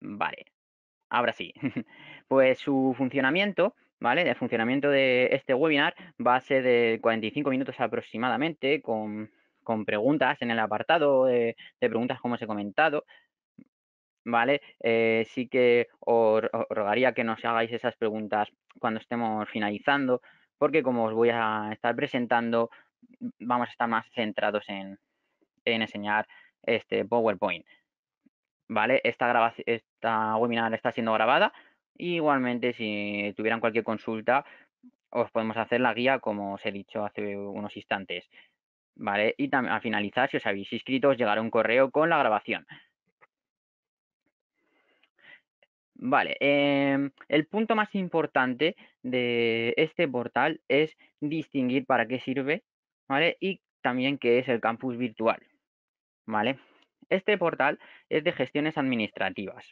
Vale, ahora sí. pues su funcionamiento, ¿vale? El funcionamiento de este webinar va a ser de 45 minutos aproximadamente con, preguntas en el apartado de, preguntas como os he comentado. ¿Vale? Eh, sí que os, rogaría que nos hagáis esas preguntas cuando estemos finalizando, porque como os voy a estar presentando, vamos a estar más centrados en enseñar este PowerPoint. ¿vale? Esta, esta webinar está siendo grabada. igualmente, si tuvieran cualquier consulta, os podemos hacer la guía, como os he dicho hace unos instantes. ¿Vale? Y al finalizar, si os habéis inscrito, os llegará un correo con la grabación. Vale, em, el punto más importante de este portal es distinguir para qué sirve, ¿vale? Y también qué es el campus virtual, ¿vale? Este portal es de gestiones administrativas,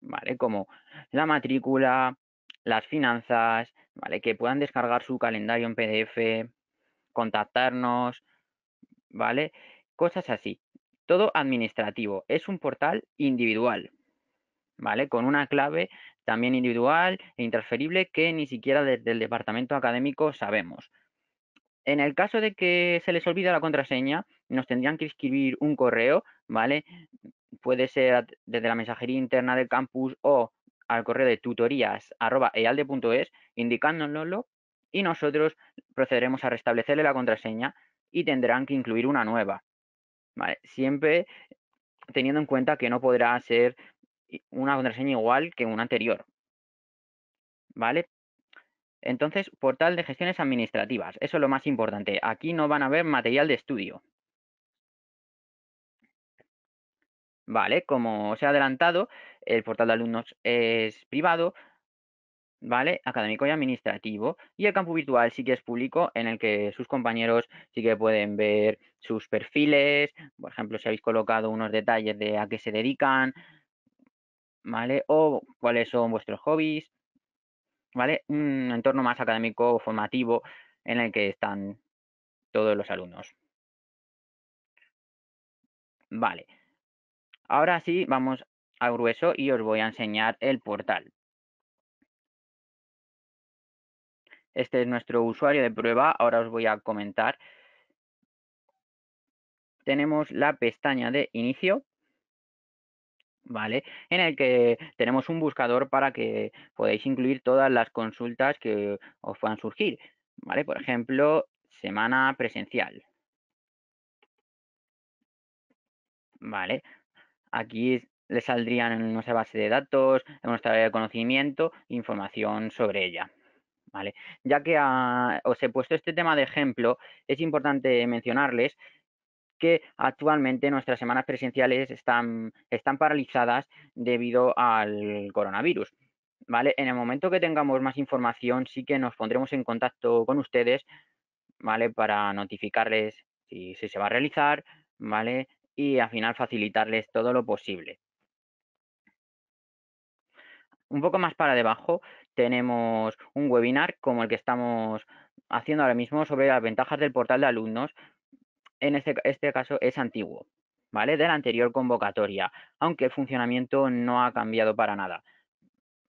¿vale? Como la matrícula, las finanzas, ¿vale? Que puedan descargar su calendario en PDF, contactarnos, ¿vale? Cosas así. Todo administrativo. Es un portal individual, ¿vale? Con una clave también individual e intransferible que ni siquiera desde el departamento académico sabemos. En el caso de que se les olvide la contraseña, nos tendrían que escribir un correo, ¿vale? Puede ser desde la mensajería interna del campus o al correo de tutorías.ealde.es indicándonoslo y nosotros procederemos a restablecerle la contraseña y tendrán que incluir una nueva. ¿vale? Siempre teniendo en cuenta que no podrá ser una contraseña igual que una anterior. ¿Vale? Entonces, portal de gestiones administrativas. Eso es lo más importante. Aquí no van a ver material de estudio. Vale, como os he adelantado, el portal de alumnos es privado, ¿vale? Académico y administrativo. Y el campo virtual sí que es público, en el que sus compañeros sí que pueden ver sus perfiles, por ejemplo, si habéis colocado unos detalles de a qué se dedican, ¿vale? O cuáles son vuestros hobbies, ¿vale? Un entorno más académico, o formativo, en el que están todos los alumnos. Vale. Ahora sí, vamos a grueso y os voy a enseñar el portal. Este es nuestro usuario de prueba. Ahora os voy a comentar. Tenemos la pestaña de inicio, ¿vale? En el que tenemos un buscador para que podáis incluir todas las consultas que os puedan surgir, ¿vale? Por ejemplo, semana presencial. Vale, aquí le saldrían en nuestra base de datos, en nuestra área de conocimiento, información sobre ella. ¿Vale? Ya que os he puesto este tema de ejemplo, es importante mencionarles que actualmente nuestras semanas presenciales están, paralizadas debido al coronavirus. ¿Vale? En el momento que tengamos más información, sí que nos pondremos en contacto con ustedes, ¿vale? Para notificarles si, se va a realizar, ¿vale? Y al final facilitarles todo lo posible. Un poco más para debajo tenemos un webinar como el que estamos haciendo ahora mismo sobre las ventajas del portal de alumnos en este, este, caso es antiguo, ¿vale? De la anterior convocatoria, aunque el funcionamiento no ha cambiado para nada.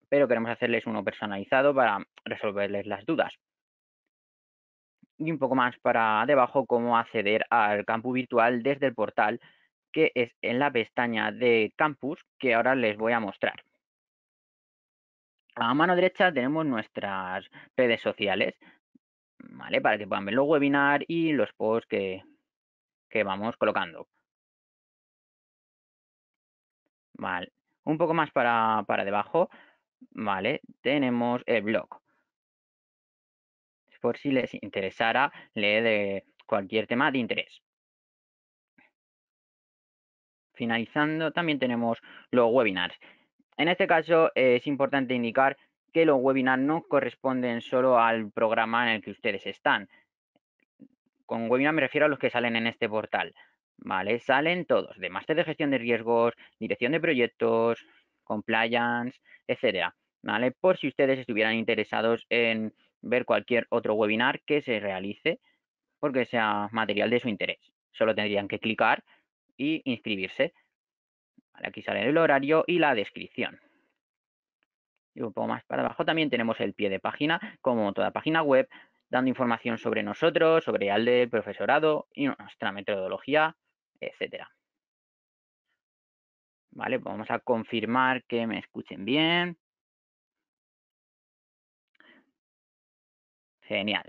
Pero queremos hacerles uno personalizado para resolverles las dudas. Y un poco más para debajo, cómo acceder al campus virtual desde el portal, que es en la pestaña de campus, que ahora les voy a mostrar. A mano derecha tenemos nuestras redes sociales, ¿vale? Para que puedan ver los webinars y los posts que que vamos colocando. Vale, un poco más para, para debajo, vale, tenemos el blog. Por si les interesara lee de cualquier tema de interés. Finalizando, también tenemos los webinars. En este caso es importante indicar que los webinars no corresponden solo al programa en el que ustedes están, con webinar me refiero a los que salen en este portal, ¿vale? Salen todos, de máster de gestión de riesgos, dirección de proyectos, compliance, etcétera, ¿vale? Por si ustedes estuvieran interesados en ver cualquier otro webinar que se realice porque sea material de su interés. Solo tendrían que clicar y inscribirse. aquí sale el horario y la descripción. Y un poco más para abajo también tenemos el pie de página, como toda página web, dando información sobre nosotros, sobre ALDE, el profesorado y nuestra metodología, etcétera. Vale, pues vamos a confirmar que me escuchen bien. Genial.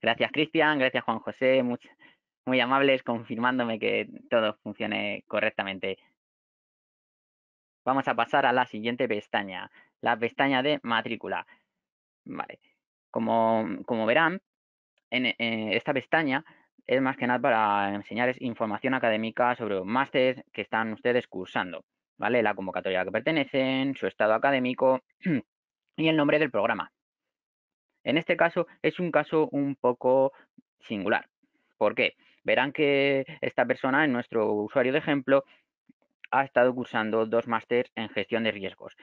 Gracias, Cristian. Gracias, Juan José. muy amables confirmándome que todo funcione correctamente. Vamos a pasar a la siguiente pestaña, la pestaña de matrícula. Vale. Mm, como, verán, e, en, esta pestaña es más que nada para enseñarles información académica sobre los másteres que están ustedes cursando, ¿vale? La convocatoria a la que pertenecen, su estado académico y el nombre del programa. En este caso es un caso un poco singular. ¿Por qué? Verán que esta persona, en nuestro usuario de ejemplo, ha estado cursando dos másteres en gestión de riesgos.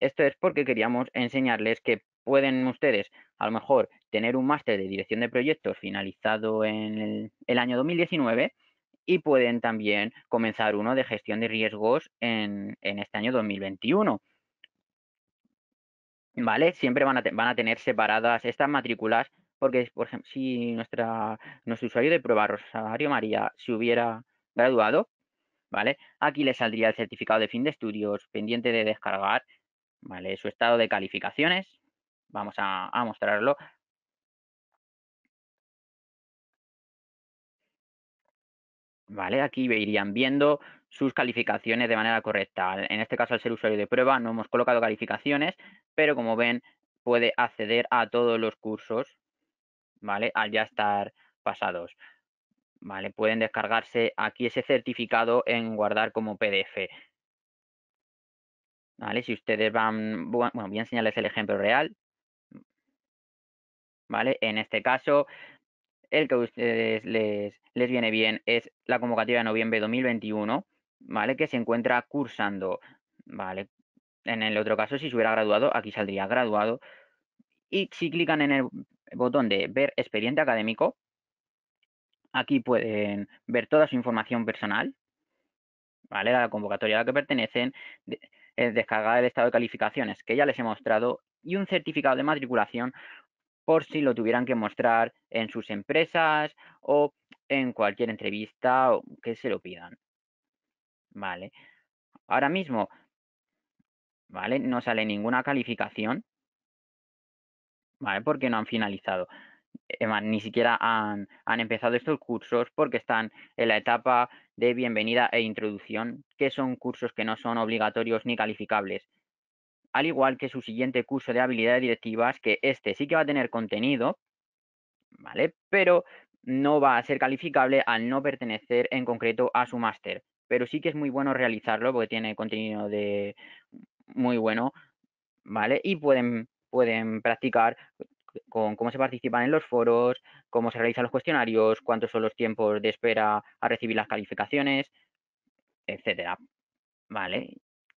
Esto es porque queríamos enseñarles que pueden ustedes a lo mejor tener un máster de dirección de proyectos finalizado en el, año 2019 y pueden también comenzar uno de gestión de riesgos en, este año 2021. ¿Vale? Siempre van a, tener separadas estas matrículas porque, por ejemplo, si nuestra, nuestro usuario de prueba, Rosario María, se hubiera graduado, ¿vale? Aquí le saldría el certificado de fin de estudios pendiente de descargar, ¿vale? Su estado de calificaciones, Vamos a, mostrarlo. Vale, aquí irían viendo sus calificaciones de manera correcta. En este caso, al ser usuario de prueba, no hemos colocado calificaciones, pero como ven, puede acceder a todos los cursos, ¿vale? Al ya estar pasados. ¿Vale? Pueden descargarse aquí ese certificado en guardar como PDF. ¿Vale? Si ustedes van, bueno, voy a enseñarles el ejemplo real. ¿vale? En este caso, el que a ustedes les, les viene bien es la convocatoria de noviembre de 2021, ¿vale? Que se encuentra cursando, ¿vale? En el otro caso, si se hubiera graduado, aquí saldría graduado. Y si clican en el botón de ver expediente académico, aquí pueden ver toda su información personal, ¿vale? La convocatoria a la que pertenecen, descargar el estado de calificaciones que ya les he mostrado y un certificado de matriculación por si lo tuvieran que mostrar en sus empresas o en cualquier entrevista o que se lo pidan. Vale. Ahora mismo, ¿vale? No sale ninguna calificación, ¿vale? Porque no han finalizado. ni siquiera han empezado estos cursos porque están en la etapa de bienvenida e introducción, que son cursos que no son obligatorios ni calificables al igual que su siguiente curso de habilidades directivas, que este sí que va a tener contenido, ¿vale? Pero no va a ser calificable al no pertenecer en concreto a su máster. Pero sí que es muy bueno realizarlo porque tiene contenido de muy bueno, ¿vale? Y pueden, pueden practicar con cómo se participan en los foros, cómo se realizan los cuestionarios, cuántos son los tiempos de espera a recibir las calificaciones, etcétera. Vale,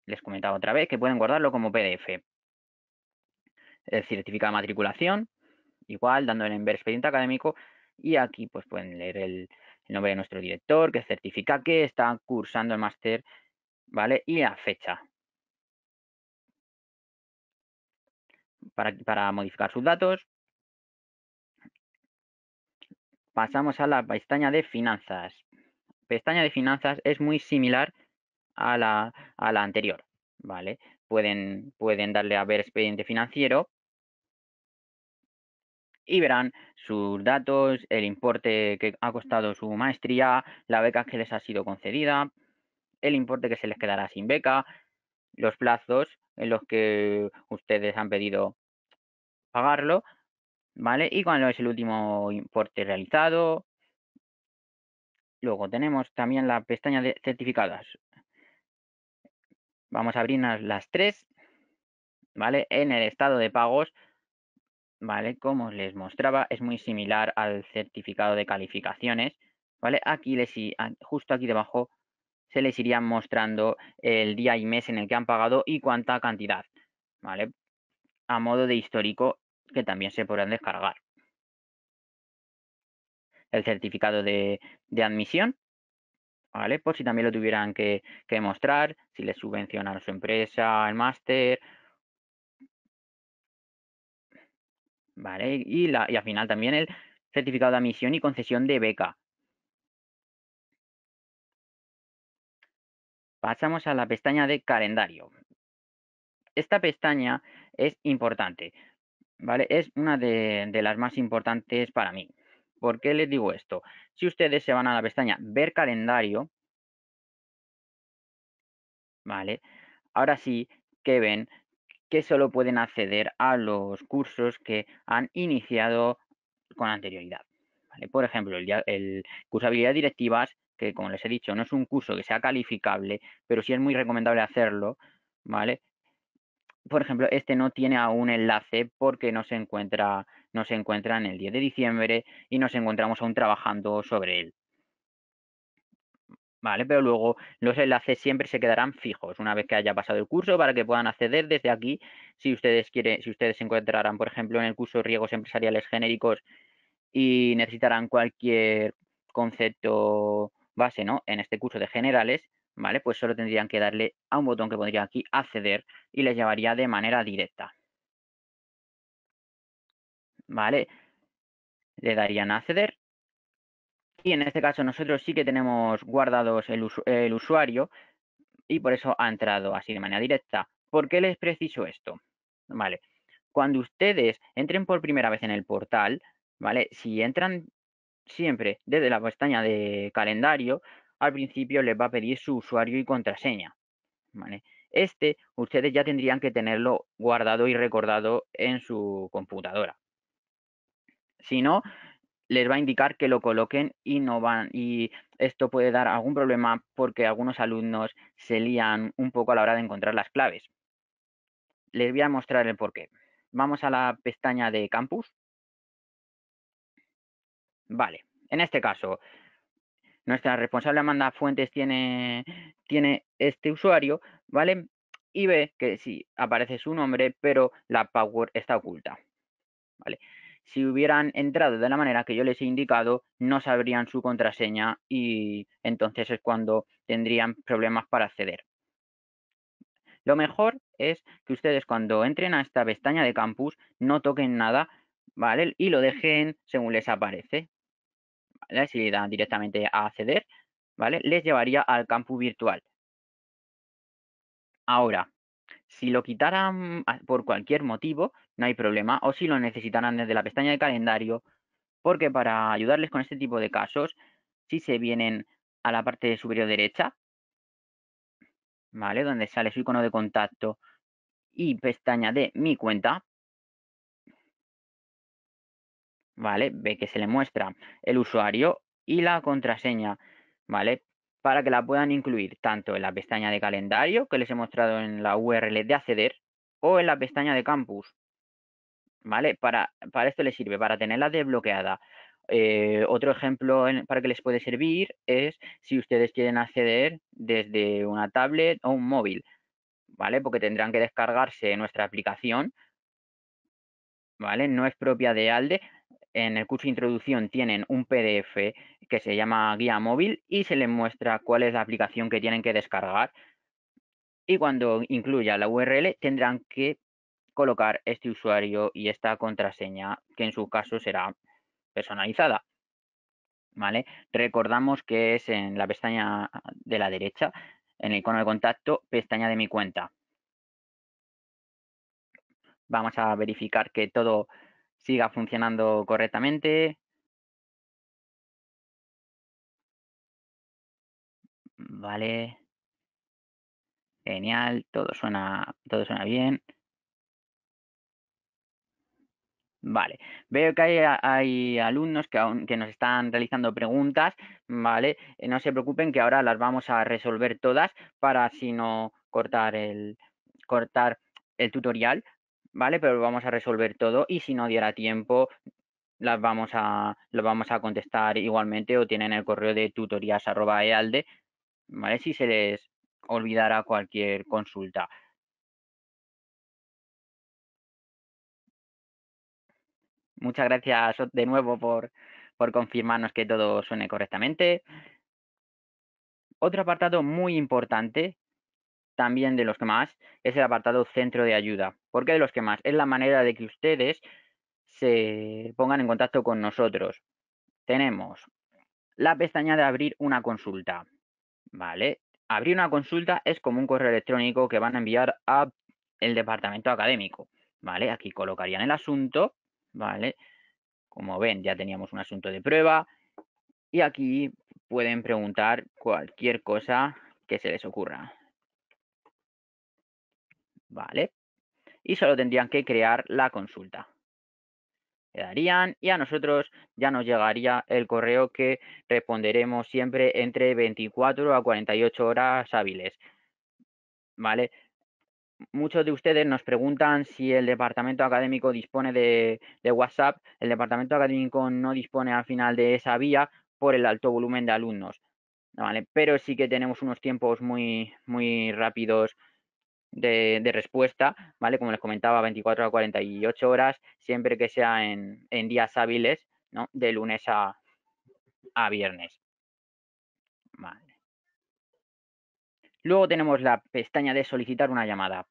les comentaba otra vez que pueden guardarlo como PDF. El certificado de matriculación, igual, dándole en ver expediente académico y aquí pues pueden leer el, nombre de nuestro director que certifica que está cursando el máster, ¿vale? Y la fecha. Para, para modificar sus datos, pasamos a la pestaña de finanzas. Pestaña de finanzas es muy similar a a la, anterior, ¿vale? Pueden, pueden darle a ver expediente financiero y verán sus datos, el importe que ha costado su maestría, la beca que les ha sido concedida, el importe que se les quedará sin beca, los plazos en los que ustedes han pedido pagarlo, ¿vale? Y cuando es el último importe realizado. Luego tenemos también la pestaña de certificadas Vamos a abrir las tres, ¿vale? En el estado de pagos, ¿vale? Como les mostraba, es muy similar al certificado de calificaciones, ¿vale? Aquí, les, justo aquí debajo, se les iría mostrando el día y mes en el que han pagado y cuánta cantidad, ¿vale? A modo de histórico que también se podrán descargar. El certificado de admisión, ¿vale? Por si también lo tuvieran que, mostrar, si les subvencionan su empresa, el máster, ¿vale? Y, la, y al final también el certificado de admisión y concesión de beca. Pasamos a la pestaña de calendario. Esta pestaña es importante, ¿vale? Es una de las más importantes para mí. ¿Por qué les digo esto? Si ustedes se van a la pestaña Ver calendario, ¿vale? Ahora sí que ven que solo pueden acceder a los cursos que han iniciado con anterioridad. Por ejemplo, el, el curso habilidades directivas, que como les he dicho, no es un curso que sea calificable, pero sí es muy recomendable hacerlo, ¿vale? por ejemplo, este no tiene aún enlace porque no se encuentra, no se encuentra en el 10 de diciembre y nos encontramos aún trabajando sobre él. ¿Vale? Pero luego los enlaces siempre se quedarán fijos una vez que haya pasado el curso para que puedan acceder desde aquí. Si ustedes quieren, si ustedes se encontrarán, por ejemplo, en el curso Riegos Empresariales Genéricos y necesitarán cualquier concepto base, ¿no? En este curso de generales, ¿vale? Pues solo tendrían que darle a un botón que pondría aquí acceder y les llevaría de manera directa. ¿Vale? Le darían a acceder. Y en este caso nosotros sí que tenemos guardados el, usuario y por eso ha entrado así de manera directa. ¿Por qué les preciso esto? ¿Vale? Cuando ustedes entren por primera vez en el portal, ¿vale? Si entran siempre desde la pestaña de calendario, al principio les va a pedir su usuario y contraseña. Este ustedes ya tendrían que tenerlo guardado y recordado en su computadora. Si no, les va a indicar que lo coloquen y no van y esto puede dar algún problema porque algunos alumnos se lían un poco a la hora de encontrar las claves. Les voy a mostrar el porqué. Vamos a la pestaña de campus. Vale, en este caso nuestra responsable Amanda Fuentes tiene, tiene este usuario, ¿vale? Y ve que sí, aparece su nombre, pero la Power está oculta, ¿vale? Si hubieran entrado de la manera que yo les he indicado, no sabrían su contraseña y entonces es cuando tendrían problemas para acceder. Lo mejor es que ustedes cuando entren a esta pestaña de campus no toquen nada, ¿vale? Y lo dejen según les aparece, si le dan directamente a acceder, ¿vale? Les llevaría al campus virtual. Ahora, si lo quitaran por cualquier motivo, no hay problema, o si lo necesitaran desde la pestaña de calendario, porque para ayudarles con este tipo de casos, si se vienen a la parte superior derecha, ¿vale? Donde sale su icono de contacto y pestaña de mi cuenta, ¿vale? Ve que se le muestra el usuario y la contraseña, ¿vale? Para que la puedan incluir tanto en la pestaña de calendario que les he mostrado en la URL de acceder o en la pestaña de campus, ¿vale? Para, esto les sirve, para tenerla desbloqueada. Eh, otro ejemplo para que les puede servir es si ustedes quieren acceder desde una tablet o un móvil, ¿vale? Porque tendrán que descargarse nuestra aplicación, ¿vale? No es propia de ALDE, en el curso de introducción tienen un PDF que se llama guía móvil y se les muestra cuál es la aplicación que tienen que descargar. Y cuando incluya la URL tendrán que colocar este usuario y esta contraseña que en su caso será personalizada. ¿Vale? Recordamos que es en la pestaña de la derecha, en el icono de contacto, pestaña de mi cuenta. Vamos a verificar que todo siga funcionando correctamente. Vale. Genial, todo suena, todo suena bien. Vale, veo que hay, alumnos que, que, nos están realizando preguntas, ¿vale? Eh, no se preocupen que ahora las vamos a resolver todas para si no cortar el, cortar el tutorial, ¿vale? Pero vamos a resolver todo y si no diera tiempo, las vamos a, vamos a contestar igualmente o tienen el correo de tutorías.ealde, ¿vale? Si se les olvidara cualquier consulta. Muchas gracias de nuevo por, por confirmarnos que todo suene correctamente. Otro apartado muy importante también de los que más es el apartado centro de ayuda. ¿Por qué de los que más? Es la manera de que ustedes se pongan en contacto con nosotros. Tenemos la pestaña de abrir una consulta. ¿Vale? Abrir una consulta es como un correo electrónico que van a enviar a el departamento académico. ¿Vale? Aquí colocarían el asunto. ¿Vale? Como ven, ya teníamos un asunto de prueba. Y aquí pueden preguntar cualquier cosa que se les ocurra. ¿Vale? Y solo tendrían que crear la consulta. quedarían y a nosotros ya nos llegaría el correo que responderemos siempre entre 24 a 48 horas hábiles. ¿Vale? muchos de ustedes nos preguntan si el departamento académico dispone de, de, WhatsApp. El departamento académico no dispone al final de esa vía por el alto volumen de alumnos. ¿vale? Pero sí que tenemos unos tiempos muy, muy rápidos de, respuesta, ¿vale? Como les comentaba, 24 a 48 horas, siempre que sea en, días hábiles, ¿no? De lunes a, a viernes. Vale. Luego tenemos la pestaña de solicitar una llamada.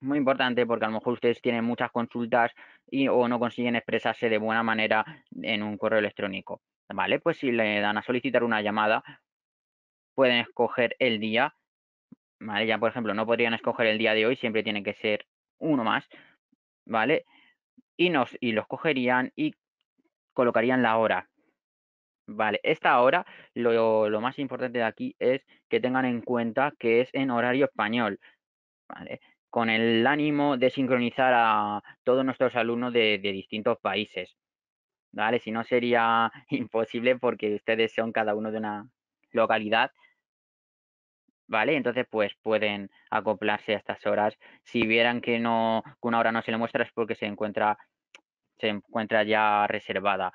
Muy importante porque a lo mejor ustedes tienen muchas consultas y o no consiguen expresarse de buena manera en un correo electrónico. Vale, pues si le dan a solicitar una llamada, pueden escoger el día ya, por ejemplo, no podrían escoger el día de hoy, siempre tiene que ser uno más, ¿vale? Y, nos, y los cogerían y colocarían la hora. Vale, esta hora, lo, más importante de aquí es que tengan en cuenta que es en horario español, ¿vale? Con el ánimo de sincronizar a todos nuestros alumnos de, de distintos países, ¿vale? Si no sería imposible porque ustedes son cada uno de una localidad ¿vale? Entonces, pues pueden acoplarse a estas horas. Si vieran que no, una hora no se le muestra es porque se encuentra, se encuentra ya reservada.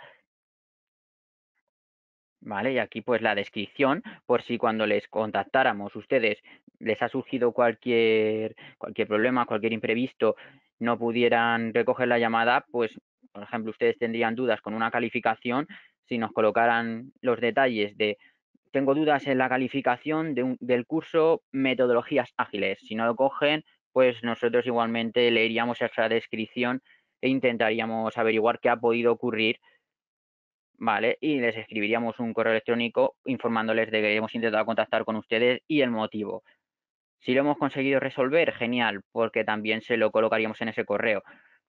¿Vale? Y aquí pues la descripción, por si cuando les contactáramos ustedes les ha surgido cualquier, cualquier problema, cualquier imprevisto, no pudieran recoger la llamada, pues por ejemplo ustedes tendrían dudas con una calificación, si nos colocaran los detalles de tengo dudas en la calificación del curso Metodologías Ágiles. Si no lo cogen, pues nosotros igualmente leeríamos esa descripción e intentaríamos averiguar qué ha podido ocurrir, ¿vale? Y les escribiríamos un correo electrónico informándoles de que hemos intentado contactar con ustedes y el motivo. Si lo hemos conseguido resolver, genial, porque también se lo colocaríamos en ese correo,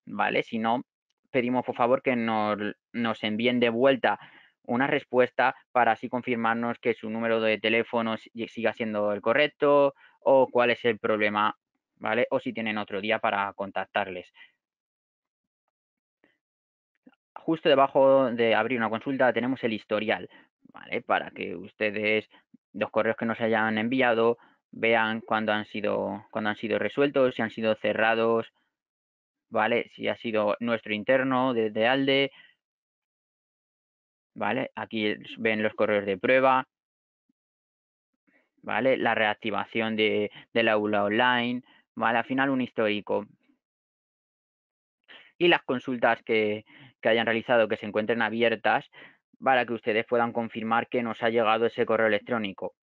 ¿vale? Si no, pedimos por favor que nos, nos envíen de vuelta una respuesta para así confirmarnos que su número de teléfono siga siendo el correcto o cuál es el problema, ¿vale? O si tienen otro día para contactarles. Justo debajo de abrir una consulta tenemos el historial, ¿vale? Para que ustedes los correos que nos hayan enviado vean cuándo han sido cuando han sido resueltos, si han sido cerrados, ¿vale? Si ha sido nuestro interno desde ALDE ¿vale? Aquí ven los correos de prueba, ¿vale? La reactivación de, del aula online, Al final un histórico. Y las consultas que, hayan realizado que se encuentren abiertas para que ustedes puedan confirmar que nos ha llegado ese correo electrónico.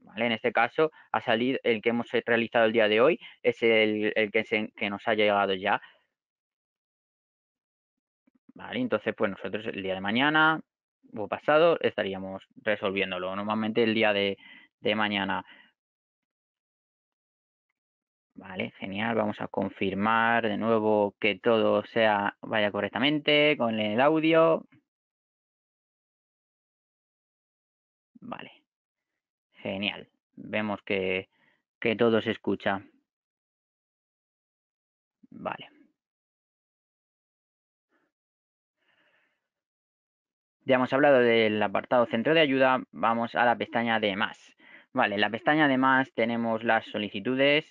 ¿Vale? En este caso, ha salido el que hemos eh, realizado el día de hoy, es el, que, que nos ha llegado ya. ¿vale? Entonces, pues nosotros el día de mañana o pasado estaríamos resolviéndolo. Normalmente el día de, de mañana. Vale, genial. Vamos a confirmar de nuevo que todo sea vaya correctamente con el audio. Vale. Genial. Vemos que, que todo se escucha. Vale. Ya hemos hablado del apartado centro de ayuda, vamos a la pestaña de más. Vale, en la pestaña de más tenemos las solicitudes.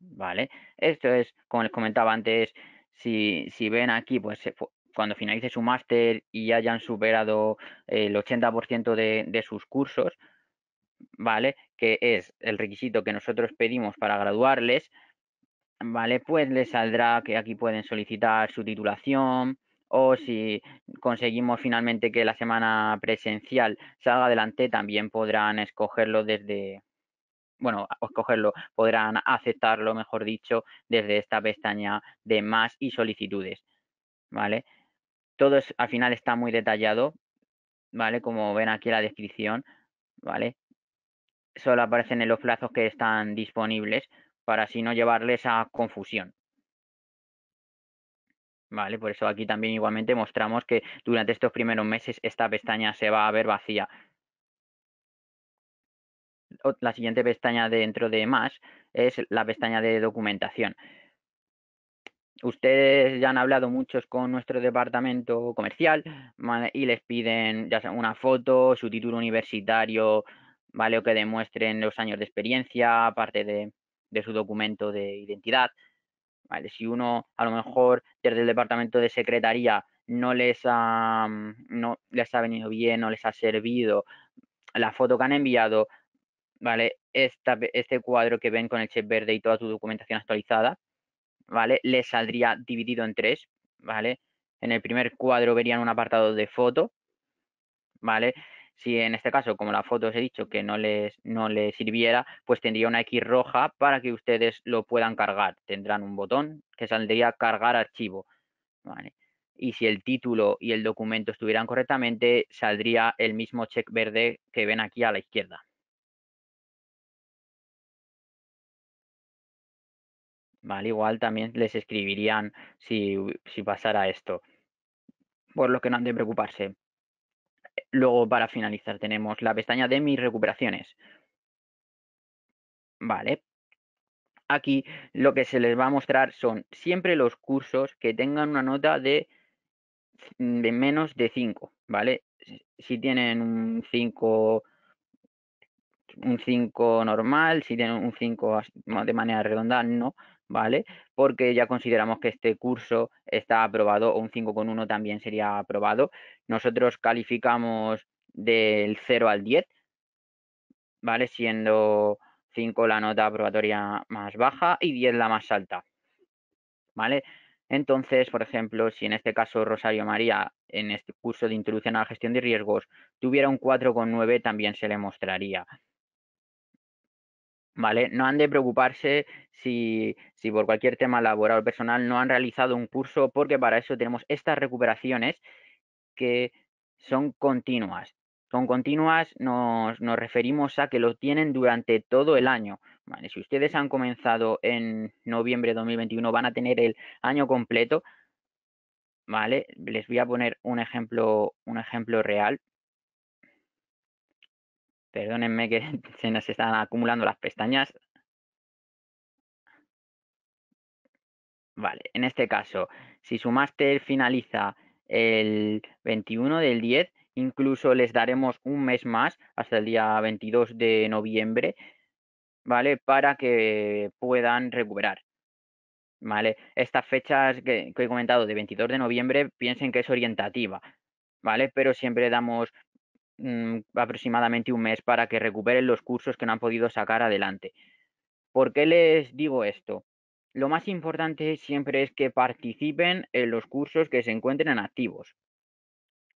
Vale, esto es, como les comentaba antes, si, si ven aquí, pues eh, cuando finalice su máster y hayan superado el 80% de, de sus cursos, ¿vale? Que es el requisito que nosotros pedimos para graduarles, Vale, pues les saldrá que aquí pueden solicitar su titulación o si conseguimos finalmente que la semana presencial salga adelante, también podrán escogerlo desde, bueno, escogerlo, podrán aceptarlo, mejor dicho, desde esta pestaña de más y solicitudes, ¿vale? Todo al final está muy detallado, ¿vale? Como ven aquí la descripción, ¿vale? Solo aparecen en los plazos que están disponibles, para así no llevarles a confusión. Vale, por eso aquí también igualmente mostramos que durante estos primeros meses esta pestaña se va a ver vacía. La siguiente pestaña dentro de más es la pestaña de documentación. Ustedes ya han hablado muchos con nuestro departamento comercial y les piden ya una foto, su título universitario, ¿vale? O que demuestren los años de experiencia, aparte de de su documento de identidad. Vale, si uno a lo mejor desde el departamento de secretaría no les ha, mm, no les ha venido bien, no les ha servido la foto que han enviado, ¿vale? este cuadro que ven con el chip verde y toda su documentación actualizada, ¿vale? Les saldría dividido en tres, ¿vale? En el primer cuadro verían un apartado de foto, ¿vale? si en este caso, como la foto os he dicho que no les, no sirviera, pues tendría una X roja para que ustedes lo puedan cargar. Tendrán un botón que saldría cargar archivo. Y si el título y el documento estuvieran correctamente, saldría el mismo check verde que ven aquí a la izquierda. Vale, igual también les escribirían si, si pasara esto, por lo que no han de preocuparse. Luego, para finalizar, tenemos la pestaña de mis recuperaciones. Vale. Aquí lo que se les va a mostrar son siempre los cursos que tengan una nota de, mm, menos de 5, ¿vale? Si tienen un 5 un 5 normal, si tienen un 5 de manera redonda, no, ¿vale? Porque ya consideramos que este curso está aprobado o un 5,1 también sería aprobado. Nosotros calificamos del 0 al 10, ¿vale? Siendo 5 la nota aprobatoria más baja y 10 la más alta, ¿vale? Entonces, por ejemplo, si en este caso Rosario María, en este curso de introducción a la gestión de riesgos, tuviera un 4,9, también se le mostraría. No han de preocuparse si, por cualquier tema laboral o personal no han realizado un curso, porque para eso tenemos estas recuperaciones que son continuas. son continuas nos, referimos a que lo tienen durante todo el año. Si ustedes han comenzado en noviembre de 2021, van a tener el año completo. ¿Vale? Les voy a poner un ejemplo, un ejemplo real Perdónenme que se nos están acumulando las pestañas. Vale, en este caso, si su máster finaliza el 21 del 10, incluso les daremos un mes más hasta el día 22 de noviembre, ¿vale? Para que puedan recuperar. ¿Vale? Estas fechas que, he comentado de 22 de noviembre, piensen que es orientativa, ¿vale? Pero siempre damos Mm, aproximadamente un mes para que recuperen los cursos que no han podido sacar adelante. ¿Por qué les digo esto? Lo más importante siempre es que participen en los cursos que se encuentren activos,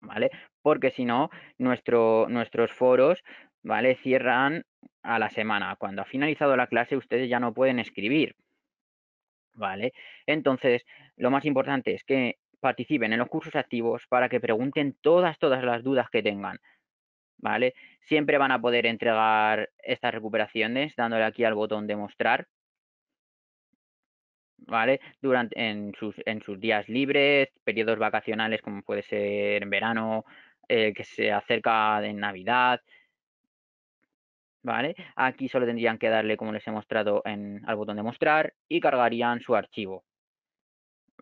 ¿vale? Porque si no, nuestros foros, ¿vale? Cierran a la semana. Cuando ha finalizado la clase, ustedes ya no pueden escribir, ¿vale? Entonces, lo más importante es que participen en los cursos activos para que pregunten todas, todas las dudas que tengan. ¿vale? Siempre van a poder entregar estas recuperaciones dándole aquí al botón de mostrar. ¿Vale? Durante, en, sus, en sus días libres, periodos vacacionales como puede ser en verano, eh, que se acerca de Navidad, ¿vale? Aquí solo tendrían que darle, como les he mostrado, al botón de mostrar y cargarían su archivo,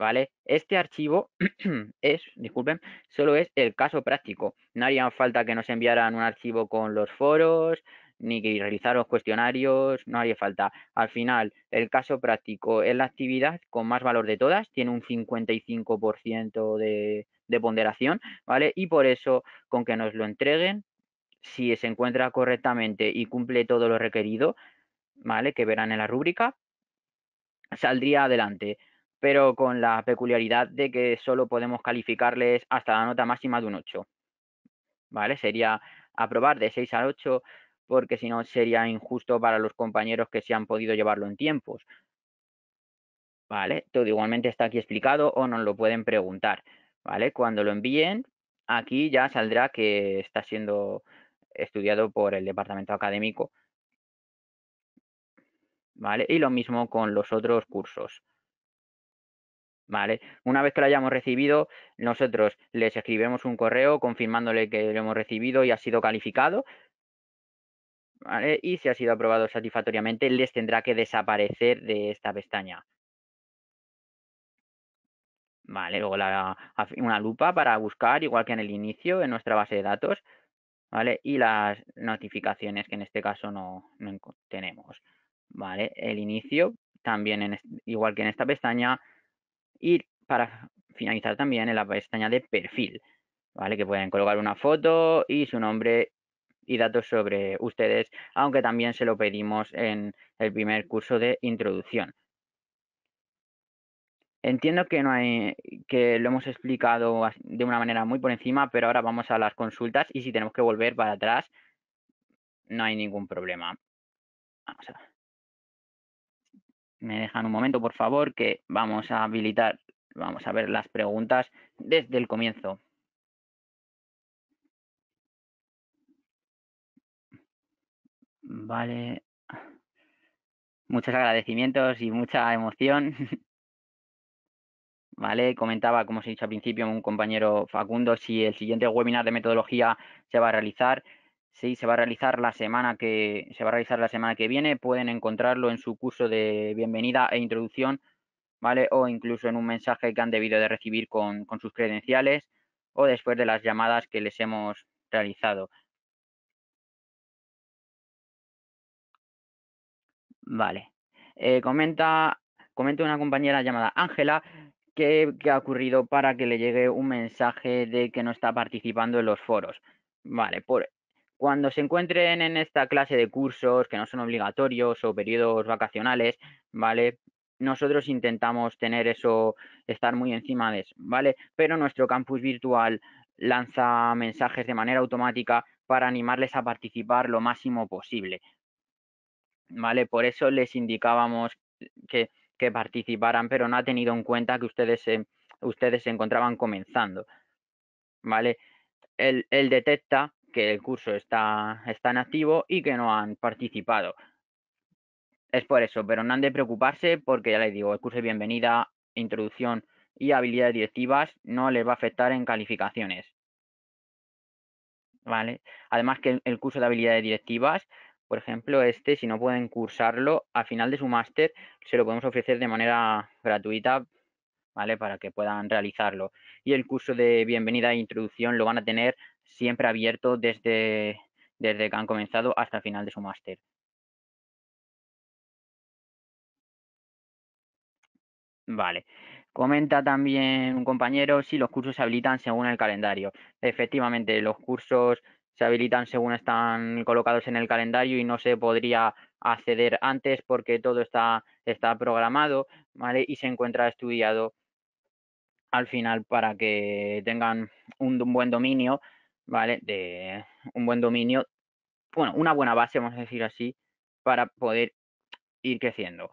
¿vale? Este archivo es, disculpen, solo es el caso práctico. No haría falta que nos enviaran un archivo con los foros, ni que realizar los cuestionarios, no haría falta. Al final, el caso práctico es la actividad con más valor de todas, tiene un 55% de, de ponderación, ¿vale? Y por eso, con que nos lo entreguen, si se encuentra correctamente y cumple todo lo requerido, ¿vale? Que verán en la rúbrica, saldría adelante pero con la peculiaridad de que solo podemos calificarles hasta la nota máxima de un 8. ¿Vale? Sería aprobar de 6 a 8 porque si no sería injusto para los compañeros que se han podido llevarlo en tiempos. ¿Vale? Todo igualmente está aquí explicado o nos lo pueden preguntar. ¿Vale? Cuando lo envíen, aquí ya saldrá que está siendo estudiado por el departamento académico. ¿Vale? Y lo mismo con los otros cursos. Una vez que lo hayamos recibido, nosotros les escribimos un correo confirmándole que lo hemos recibido y ha sido calificado, Y si ha sido aprobado satisfactoriamente, les tendrá que desaparecer de esta pestaña. Vale, luego una lupa para buscar, igual que en el inicio, en nuestra base de datos, Y las notificaciones que en este caso no, tenemos, ¿vale? El inicio, también igual que en esta pestaña, y para finalizar también en la pestaña de perfil, ¿vale? Que pueden colocar una foto y su nombre y datos sobre ustedes, aunque también se lo pedimos en el primer curso de introducción. Entiendo que no hay, que lo hemos explicado de una manera muy por encima, pero ahora vamos a las consultas y si tenemos que volver para atrás, no hay ningún problema. Vamos a me dejan un momento, por favor, que vamos a habilitar, vamos a ver las preguntas desde el comienzo. Vale. Muchos agradecimientos y mucha emoción. Vale, comentaba, como os he dicho al principio, un compañero Facundo, si el siguiente webinar de metodología se va a realizar. Sí, se va a realizar la semana que se va a realizar la semana que viene. Pueden encontrarlo en su curso de bienvenida e introducción, ¿vale? O incluso en un mensaje que han debido de recibir con, sus credenciales o después de las llamadas que les hemos realizado. Vale. Eh, comenta, una compañera llamada Ángela que, que ha ocurrido para que le llegue un mensaje de que no está participando en los foros. Vale, por, cuando se encuentren en esta clase de cursos que no son obligatorios o periodos vacacionales, ¿vale? Nosotros intentamos tener eso, estar muy encima de eso, ¿vale? Pero nuestro campus virtual lanza mensajes de manera automática para animarles a participar lo máximo posible, ¿vale? Por eso les indicábamos que, participaran, pero no ha tenido en cuenta que ustedes se, ustedes se encontraban comenzando, ¿vale? El, detecta que el curso está, en activo y que no han participado. Es por eso, pero no han de preocuparse porque ya les digo, el curso de bienvenida, introducción y habilidades directivas no les va a afectar en calificaciones. ¿Vale? Además que el curso de habilidades directivas, por ejemplo, este, si no pueden cursarlo, al final de su máster se lo podemos ofrecer de manera gratuita, ¿vale? Para que puedan realizarlo. Y el curso de bienvenida e introducción lo van a tener siempre abierto desde, desde que han comenzado hasta el final de su máster. Vale. Comenta también un compañero si los cursos se habilitan según el calendario. Efectivamente, los cursos se habilitan según están colocados en el calendario y no se podría acceder antes porque todo está, está programado ¿vale? y se encuentra estudiado al final para que tengan un buen dominio ¿vale? De un buen dominio, bueno, una buena base, vamos a decir así, para poder ir creciendo.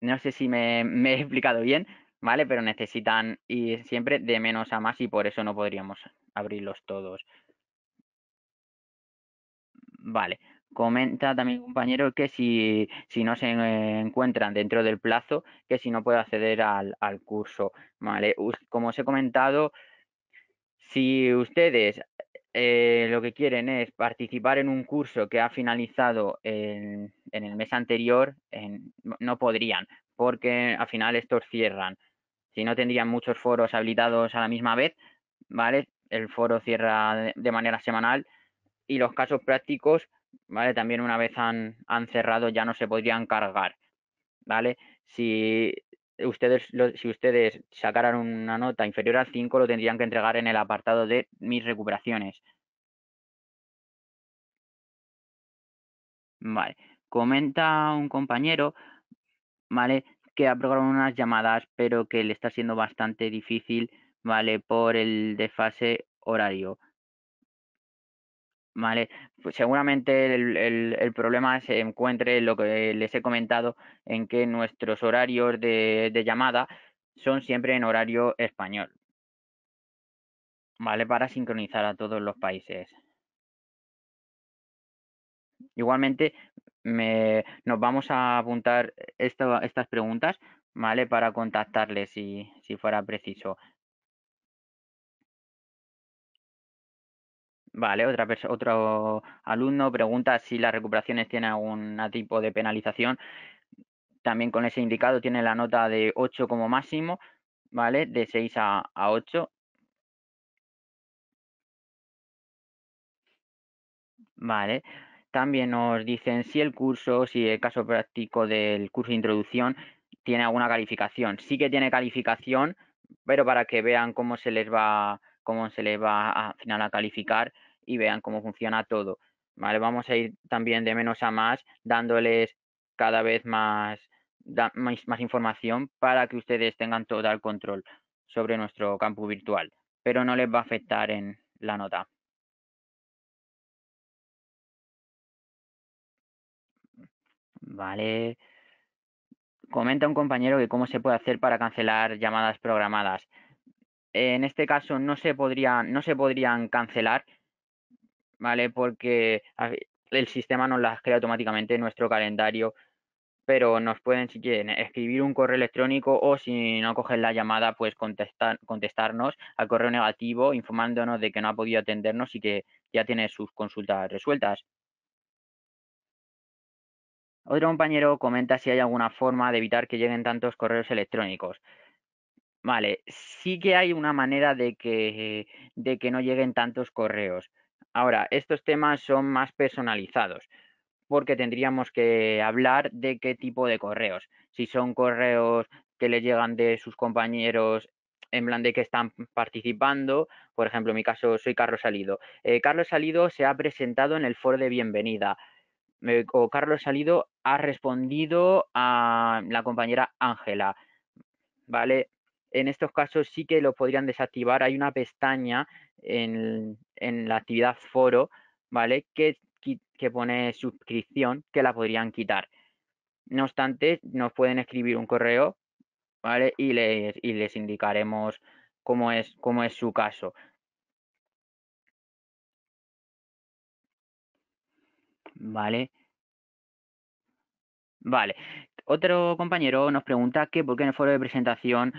No sé si me, he explicado bien, ¿vale? Pero necesitan ir siempre de menos a más y por eso no podríamos abrirlos todos. Vale. Comenta también, compañero, que si, si, no se encuentran dentro del plazo, que si no puedo acceder al, al curso. Vale, como os he comentado, si ustedes eh, lo que quieren es participar en un curso que ha finalizado en, el mes anterior, no podrían, porque al final estos cierran. Si no tendrían muchos foros habilitados a la misma vez, ¿vale? El foro cierra de manera semanal y los casos prácticos, ¿vale? También una vez han, han cerrado ya no se podrían cargar, ¿vale? Si ustedes, si ustedes sacaran una nota inferior a 5, lo tendrían que entregar en el apartado de mis recuperaciones. Vale. Comenta un compañero, ¿vale? Que ha programado unas llamadas, pero que le está siendo bastante difícil, ¿vale? Por el desfase horario. Vale, pues seguramente el, el, problema se encuentre en lo que les he comentado, en que nuestros horarios de, llamada son siempre en horario español. Vale, para sincronizar a todos los países. Igualmente, me, nos vamos a apuntar estas preguntas, ¿vale? Para contactarles si, si fuera preciso. Vale, otra otro alumno pregunta si las recuperaciones tienen algún tipo de penalización. También con ese indicado tiene la nota de 8 como máximo, ¿vale? De 6 a, a 8. Vale. También nos dicen si el curso, si el caso práctico del curso de introducción tiene alguna calificación. Sí que tiene calificación, pero para que vean cómo se les va cómo se le va al final a calificar y vean cómo funciona todo. ¿vale? Vamos a ir también de menos a más dándoles cada vez más, más, información para que ustedes tengan total control sobre nuestro campo virtual, pero no les va a afectar en la nota. Vale. Comenta un compañero que cómo se puede hacer para cancelar llamadas programadas. Eh, en este caso no se podrían, cancelar, ¿vale? Porque el sistema nos las crea automáticamente en nuestro calendario, pero nos pueden, si quieren, escribir un correo electrónico o si no cogen la llamada, pues contestarnos al correo negativo informándonos de que no ha podido atendernos y que ya tiene sus consultas resueltas. Otro compañero comenta si hay alguna forma de evitar que lleguen tantos correos electrónicos. Vale, sí que hay una manera de que, de que no lleguen tantos correos. Ahora, estos temas son más personalizados porque tendríamos que hablar de qué tipo de correos. Si son correos que le llegan de sus compañeros en plan de que están participando. Por ejemplo, en mi caso soy Carlos Salido. Eh, Carlos Salido se ha presentado en el foro de bienvenida. Eh, o Carlos Salido ha respondido a la compañera Ángela. ¿Vale? en estos casos sí que lo podrían desactivar. Hay una pestaña en, la actividad foro, ¿vale? Que, pone suscripción, que la podrían quitar. No obstante, nos pueden escribir un correo, ¿vale? Y les, y les indicaremos cómo es, cómo es su caso. Vale. Vale. Otro compañero nos pregunta que por qué en el foro de presentación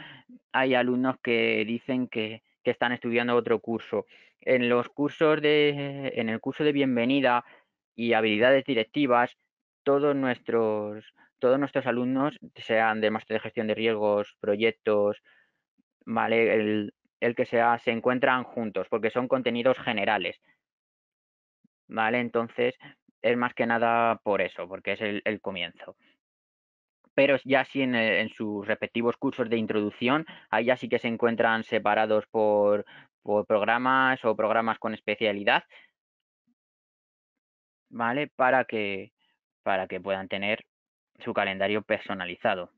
hay alumnos que dicen que, están estudiando otro curso. En los cursos en el curso de bienvenida y habilidades directivas, todos nuestros, todos nuestros alumnos, sean de máster de gestión de riesgos, proyectos, vale, el, que sea, se encuentran juntos, porque son contenidos generales. ¿Vale? Entonces, es más que nada por eso, porque es el comienzo pero ya sí eh, en, sus respectivos cursos de introducción, ahí ya sí que se encuentran separados por, programas o programas con especialidad, ¿vale? Para que, para que puedan tener su calendario personalizado.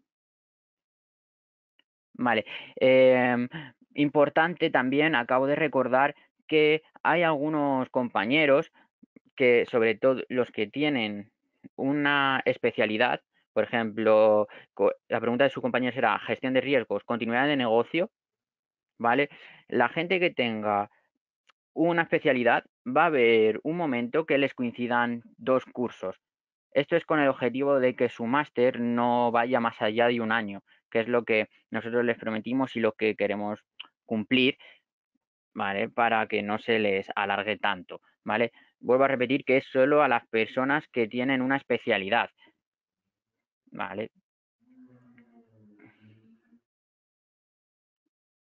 Vale. Em, importante también, acabo de recordar que hay algunos compañeros que, sobre todo los que tienen una especialidad, por ejemplo, la pregunta de su compañero será gestión de riesgos, continuidad de negocio, ¿vale? La gente que tenga una especialidad va a haber un momento que les coincidan dos cursos. Esto es con el objetivo de que su máster no vaya más allá de un año, que es lo que nosotros les prometimos y lo que queremos cumplir, ¿vale? Para que no se les alargue tanto, ¿vale? Vuelvo a repetir que es solo a las personas que tienen una especialidad. Vale.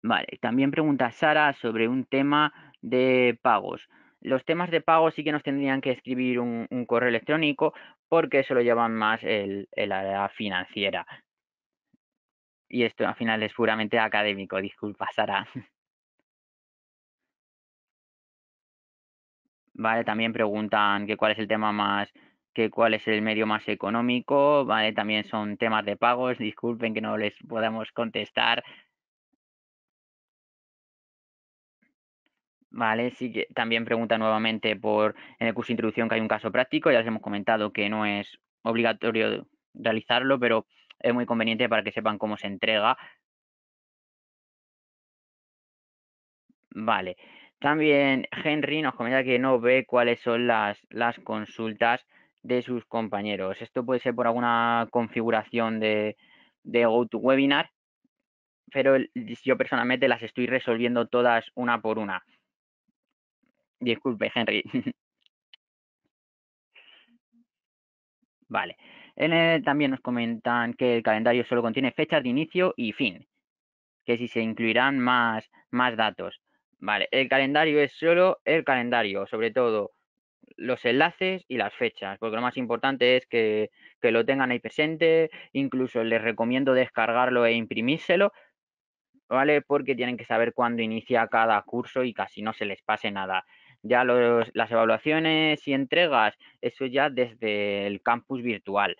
Vale, también pregunta Sara sobre un tema de pagos. Los temas de pagos sí que nos tendrían que escribir un, correo electrónico porque eso lo llevan más el, el área financiera. Y esto al final es puramente académico, disculpa Sara. Vale, también preguntan que cuál es el tema más que cuál es el medio más económico, ¿vale? También son temas de pagos, disculpen que no les podamos contestar. Vale, sí que también pregunta nuevamente por en el curso de introducción que hay un caso práctico, ya les hemos comentado que no es obligatorio realizarlo, pero es muy conveniente para que sepan cómo se entrega. Vale. También Henry nos comenta que no ve cuáles son las, las consultas de sus compañeros. Esto puede ser por alguna configuración de, de GoToWebinar, pero yo personalmente las estoy resolviendo todas una por una. Disculpe, Henry. vale. también nos comentan que el calendario solo contiene fechas de inicio y fin, que si se incluirán más, más datos. Vale, el calendario es solo el calendario, sobre todo los enlaces y las fechas, porque lo más importante es que, que lo tengan ahí presente, incluso les recomiendo descargarlo e imprimírselo, ¿vale? Porque tienen que saber cuándo inicia cada curso y casi no se les pase nada. Ya los, las evaluaciones y entregas, eso ya desde el campus virtual.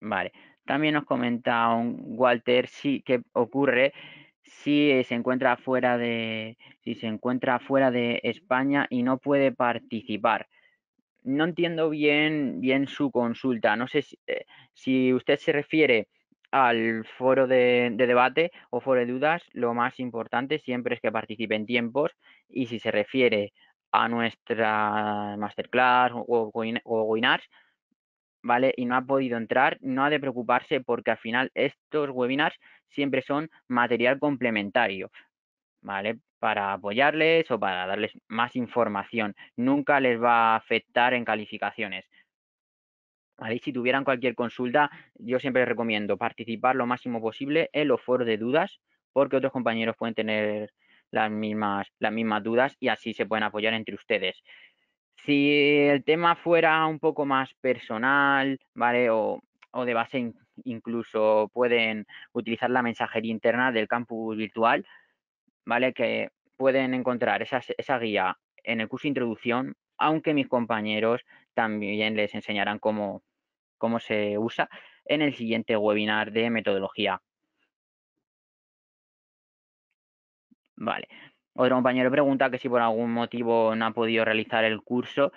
Vale, también nos comenta un Walter sí que ocurre si se encuentra fuera de si se encuentra fuera de España y no puede participar. No entiendo bien bien su consulta. No sé si, eh, usted se refiere al foro de, debate o foro de dudas, lo más importante siempre es que participe en tiempos y si se refiere a nuestra masterclass o, webinars, ¿vale? Y no ha podido entrar, no ha de preocuparse porque al final estos webinars siempre son material complementario, ¿vale? Para apoyarles o para darles más información. Nunca les va a afectar en calificaciones. Si tuvieran cualquier consulta, yo siempre les recomiendo participar lo máximo posible en los foros de dudas, porque otros compañeros pueden tener las mismas, las mismas dudas y así se pueden apoyar entre ustedes. Si el tema fuera un poco más personal, ¿vale? O, o de base incluso pueden utilizar la mensajería interna del campus virtual, ¿vale? Que pueden encontrar esa guía en el curso de introducción, aunque mis compañeros también les enseñarán cómo, cómo se usa en el siguiente webinar de metodología. Vale. Otro compañero pregunta que si por algún motivo no ha podido realizar el curso,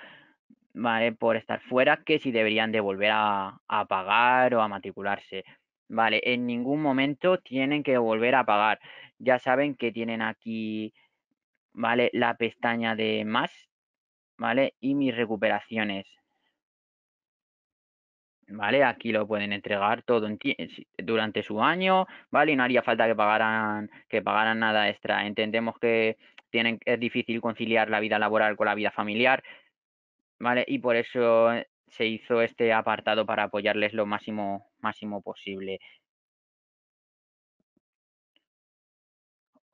¿vale? Por estar fuera, que si deberían de volver a, pagar o a matricularse. Vale, en ningún momento tienen que volver a pagar. Ya saben que tienen aquí, ¿vale? La pestaña de más, ¿vale? Y mis recuperaciones. ¿Vale? Aquí lo pueden entregar todo en durante su año, ¿vale? Y no haría falta que pagaran, que pagaran nada extra. Entendemos que tienen, es difícil conciliar la vida laboral con la vida familiar, ¿vale? Y por eso se hizo este apartado para apoyarles lo máximo, máximo posible.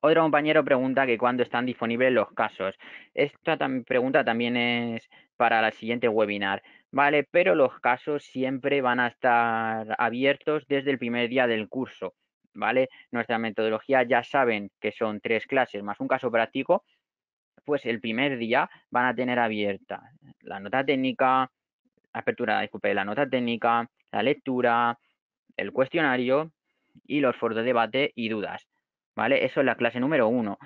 Otro compañero pregunta que cuándo están disponibles los casos. Esta pregunta también es para el siguiente webinar, ¿vale? Pero los casos siempre van a estar abiertos desde el primer día del curso, ¿vale? Nuestra metodología ya saben que son tres clases más un caso práctico pues el primer día van a tener abierta la nota técnica, apertura, disculpe, la nota técnica, la lectura, el cuestionario y los foros de debate y dudas. ¿Vale? Eso es la clase número uno.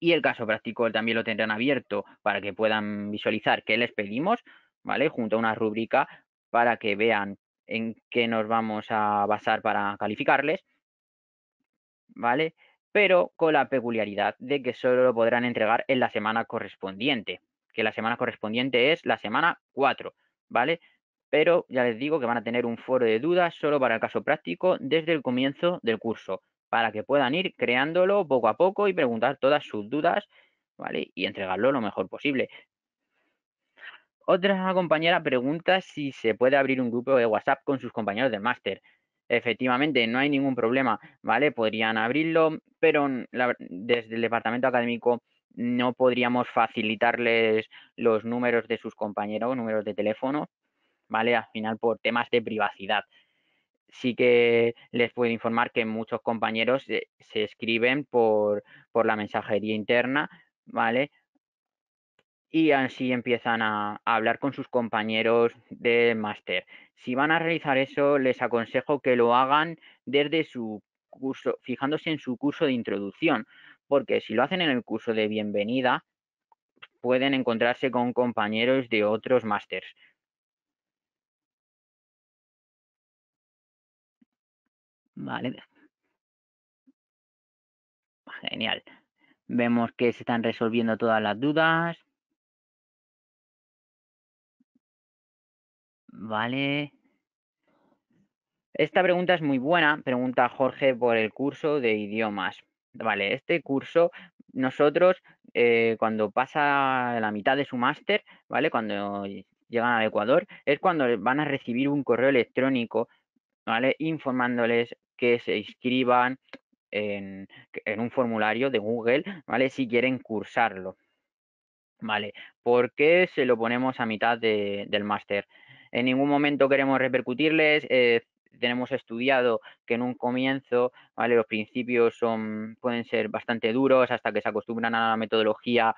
Y el caso práctico también lo tendrán abierto para que puedan visualizar qué les pedimos, ¿vale? Junto a una rúbrica para que vean en qué nos vamos a basar para calificarles, ¿vale? pero con la peculiaridad de que solo lo podrán entregar en la semana correspondiente, que la semana correspondiente es la semana 4, ¿vale? Pero ya les digo que van a tener un foro de dudas solo para el caso práctico desde el comienzo del curso, para que puedan ir creándolo poco a poco y preguntar todas sus dudas, ¿vale? Y entregarlo lo mejor posible. Otra compañera pregunta si se puede abrir un grupo de WhatsApp con sus compañeros del máster. Efectivamente, no hay ningún problema, ¿vale? Podrían abrirlo, pero desde el departamento académico no podríamos facilitarles los números de sus compañeros, números de teléfono, ¿vale? Al final por temas de privacidad. Sí que les puedo informar que muchos compañeros se, se escriben por, por la mensajería interna, ¿vale? y así empiezan a, hablar con sus compañeros de máster. Si van a realizar eso, les aconsejo que lo hagan desde su curso, fijándose en su curso de introducción, porque si lo hacen en el curso de bienvenida, pueden encontrarse con compañeros de otros másters. Vale. Genial. Vemos que se están resolviendo todas las dudas. Vale. Esta pregunta es muy buena. Pregunta Jorge por el curso de idiomas. Vale, este curso nosotros eh, cuando pasa la mitad de su máster, ¿vale? Cuando llegan al Ecuador, es cuando van a recibir un correo electrónico, ¿vale? Informándoles que se inscriban en, un formulario de Google, ¿vale? Si quieren cursarlo, ¿vale? ¿Por qué se lo ponemos a mitad del máster? En ningún momento queremos repercutirles. Eh, tenemos estudiado que en un comienzo, ¿vale? Los principios son, pueden ser bastante duros hasta que se acostumbran a la metodología,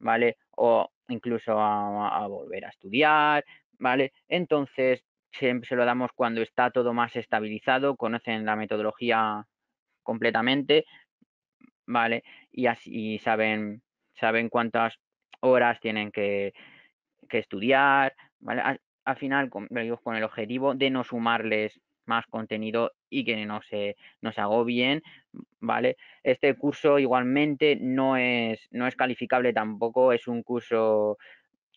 ¿vale? O incluso a, volver a estudiar, ¿vale? Entonces, siempre se lo damos cuando está todo más estabilizado, conocen la metodología completamente, ¿vale? Y así saben, saben cuántas horas tienen que, que estudiar, ¿vale? al final con, con el objetivo de no sumarles más contenido y que no se, nos agobien, ¿vale? Este curso igualmente no es, no es calificable tampoco, es un curso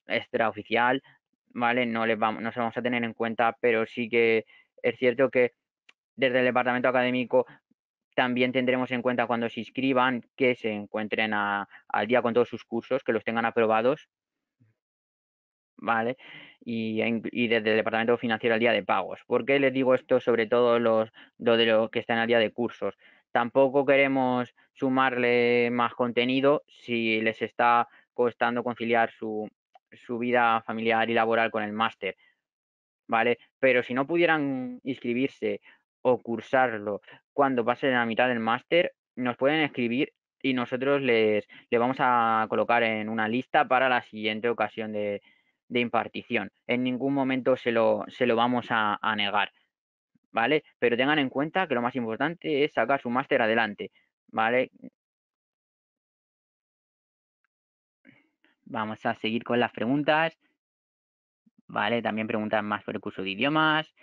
extraoficial, ¿vale? No, les vamos, no se vamos a tener en cuenta, pero sí que es cierto que desde el departamento académico también tendremos en cuenta cuando se inscriban que se encuentren al día con todos sus cursos, que los tengan aprobados, ¿vale? Y, desde el departamento financiero al día de pagos. ¿Por qué les digo esto sobre todo los, lo de los que están al día de cursos? Tampoco queremos sumarle más contenido si les está costando conciliar su, su vida familiar y laboral con el máster, ¿vale? Pero si no pudieran inscribirse o cursarlo cuando pasen la mitad del máster, nos pueden escribir y nosotros les, les vamos a colocar en una lista para la siguiente ocasión de, de impartición. En ningún momento se lo, se lo vamos a, negar. ¿Vale? Pero tengan en cuenta que lo más importante es sacar su máster adelante. ¿Vale? Vamos a seguir con las preguntas. ¿Vale? También preguntan más por el curso de idiomas.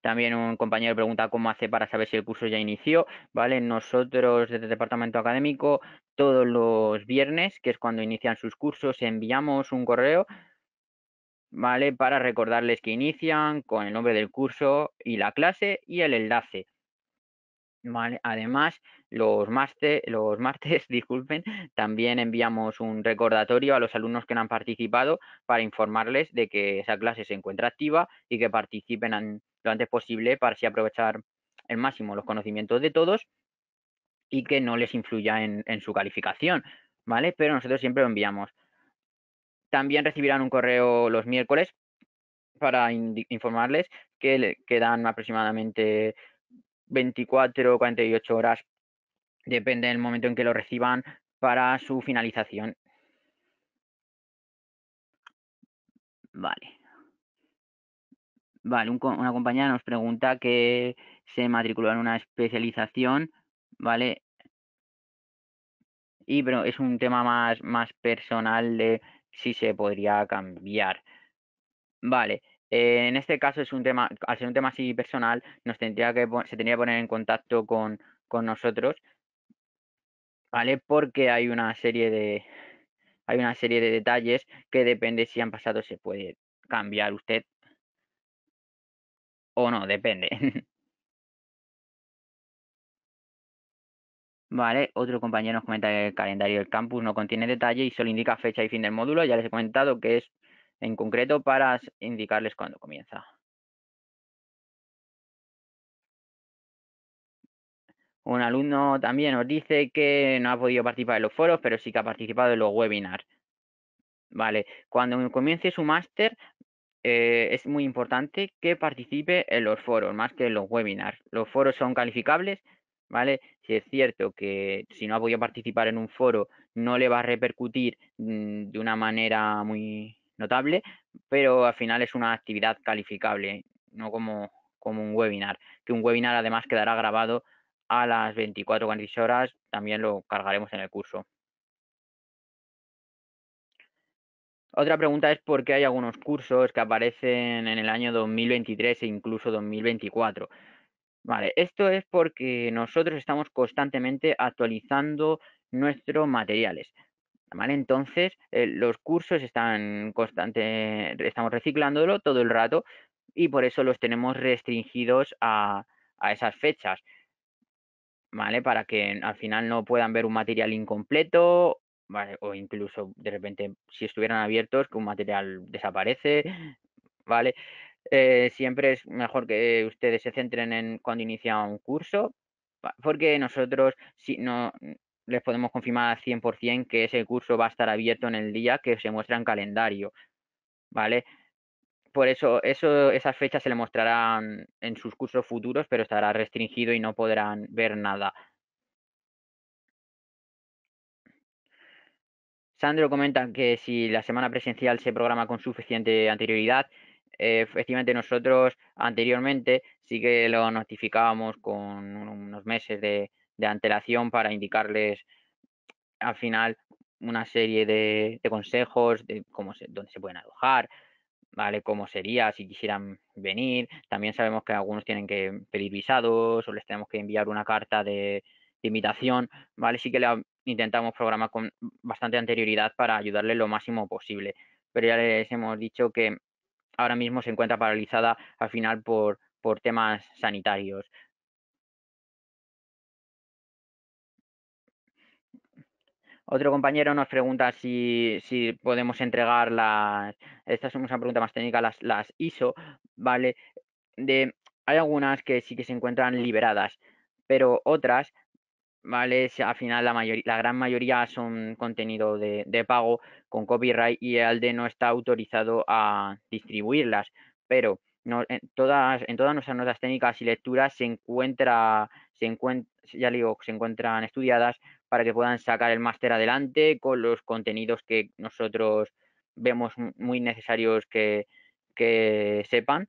También un compañero pregunta cómo hace para saber si el curso ya inició, ¿vale? Nosotros desde el departamento académico, todos los viernes, que es cuando inician sus cursos, enviamos un correo, ¿vale? Para recordarles que inician con el nombre del curso y la clase y el enlace. Vale. Además, los, los martes, disculpen, también enviamos un recordatorio a los alumnos que no han participado para informarles de que esa clase se encuentra activa y que participen lo antes posible para así aprovechar el máximo los conocimientos de todos y que no les influya en, su calificación, ¿vale? Pero nosotros siempre lo enviamos. También recibirán un correo los miércoles para informarles que le quedan aproximadamente 24 o 48 horas, depende del momento en que lo reciban, para su finalización. Vale. Vale, una compañera nos pregunta que se matriculó en una especialización, ¿vale? Y pero es un tema más, más personal de si se podría cambiar. Vale, eh, en este caso es un tema, al ser un tema así personal, nos tendría que se tendría que poner en contacto con, con nosotros, ¿vale? Porque hay una serie de hay una serie de detalles que depende si han pasado se puede cambiar usted o no, depende. Vale, otro compañero nos comenta que el calendario del campus no contiene detalle y solo indica fecha y fin del módulo. Ya les he comentado que es en concreto para indicarles cuándo comienza. Un alumno también nos dice que no ha podido participar en los foros, pero sí que ha participado en los webinars. Vale, cuando comience su máster, eh, es muy importante que participe en los foros, más que en los webinars. Los foros son calificables, ¿vale? Si es cierto que si no ha podido participar en un foro, no le va a repercutir mm, de una manera muy notable, pero al final es una actividad calificable, no como, como un webinar, que un webinar además quedará grabado a las 24 horas, también lo cargaremos en el curso. Otra pregunta es por qué hay algunos cursos que aparecen en el año 2023 e incluso 2024. Vale, esto es porque nosotros estamos constantemente actualizando nuestros materiales. ¿Vale? Entonces, eh, los cursos están constante, estamos reciclándolo todo el rato y por eso los tenemos restringidos a, a esas fechas. ¿Vale? Para que al final no puedan ver un material incompleto o incluso de repente, si estuvieran abiertos, que un material desaparece, ¿vale? Eh, siempre es mejor que ustedes se centren en cuando inicia un curso, porque nosotros si no les podemos confirmar al 100% que ese curso va a estar abierto en el día que se muestra en calendario, ¿vale? Por eso, eso esas fechas se le mostrarán en sus cursos futuros, pero estará restringido y no podrán ver nada. Sandro comenta que si la semana presencial se programa con suficiente anterioridad, eh, efectivamente nosotros anteriormente sí que lo notificábamos con unos meses de, antelación para indicarles al final una serie de, consejos de cómo se, dónde se pueden alojar, ¿vale? Cómo sería si quisieran venir. También sabemos que algunos tienen que pedir visados o les tenemos que enviar una carta de, invitación, ¿vale? Sí que le, intentamos programar con bastante anterioridad para ayudarle lo máximo posible. Pero ya les hemos dicho que ahora mismo se encuentra paralizada al final por, por temas sanitarios. Otro compañero nos pregunta si, si podemos entregar las. Esta es una pregunta más técnica, las, ISO, ¿vale? hay algunas que sí que se encuentran liberadas, pero otras ¿vale? al final la, la gran mayoría son contenido de, de, pago con copyright y el ALDE no está autorizado a distribuirlas, pero no, en, todas, en todas nuestras notas técnicas y lecturas se encuentra, se encuentra, ya digo, se encuentran estudiadas para que puedan sacar el máster adelante con los contenidos que nosotros vemos muy necesarios que, que sepan.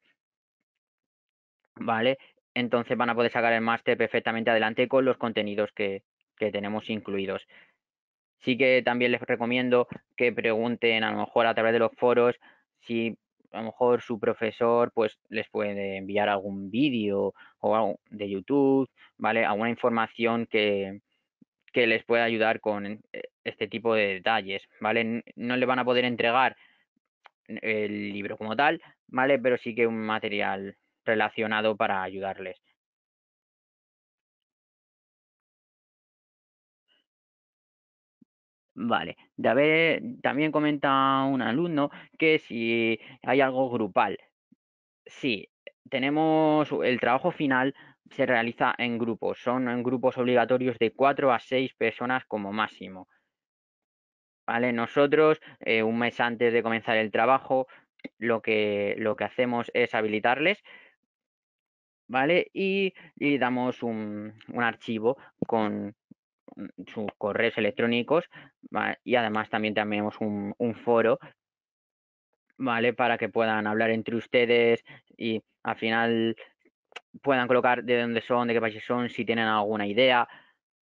¿Vale? Entonces van a poder sacar el máster perfectamente adelante con los contenidos que, tenemos incluidos. Sí que también les recomiendo que pregunten a lo mejor a través de los foros si a lo mejor su profesor pues les puede enviar algún vídeo o algo de YouTube, ¿vale? Alguna información que, que les pueda ayudar con eh, este tipo de detalles, ¿vale? No le van a poder entregar eh, el libro como tal, ¿vale? Pero sí que un material relacionado para ayudarles. Vale, también comenta un alumno que si hay algo grupal. Sí, tenemos el trabajo final se realiza en grupos, son en grupos obligatorios de cuatro a seis personas como máximo. Vale, nosotros eh, un mes antes de comenzar el trabajo lo que, lo que hacemos es habilitarles ¿vale? Y, damos un, archivo con mm, sus correos electrónicos y además también tenemos un, un foro ¿vale? Para que puedan hablar entre ustedes y al final puedan colocar de dónde son, de qué países son, si tienen alguna idea,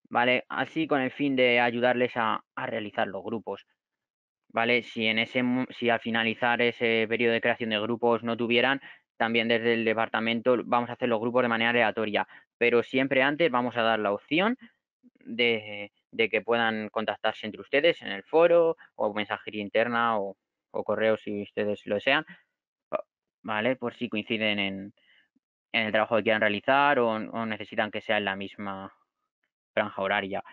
¿vale? Así con el fin de ayudarles a, a realizar los grupos, ¿vale? Si, en ese, si al finalizar ese periodo de creación de grupos no tuvieran también desde el departamento vamos a hacer los grupos de manera aleatoria, pero siempre antes vamos a dar la opción de, de que puedan contactarse entre ustedes en el foro o mensajería interna o, o correo si ustedes lo desean, ¿vale? Por si coinciden en, en el trabajo que quieran realizar o, o necesitan que sea en la misma franja horaria.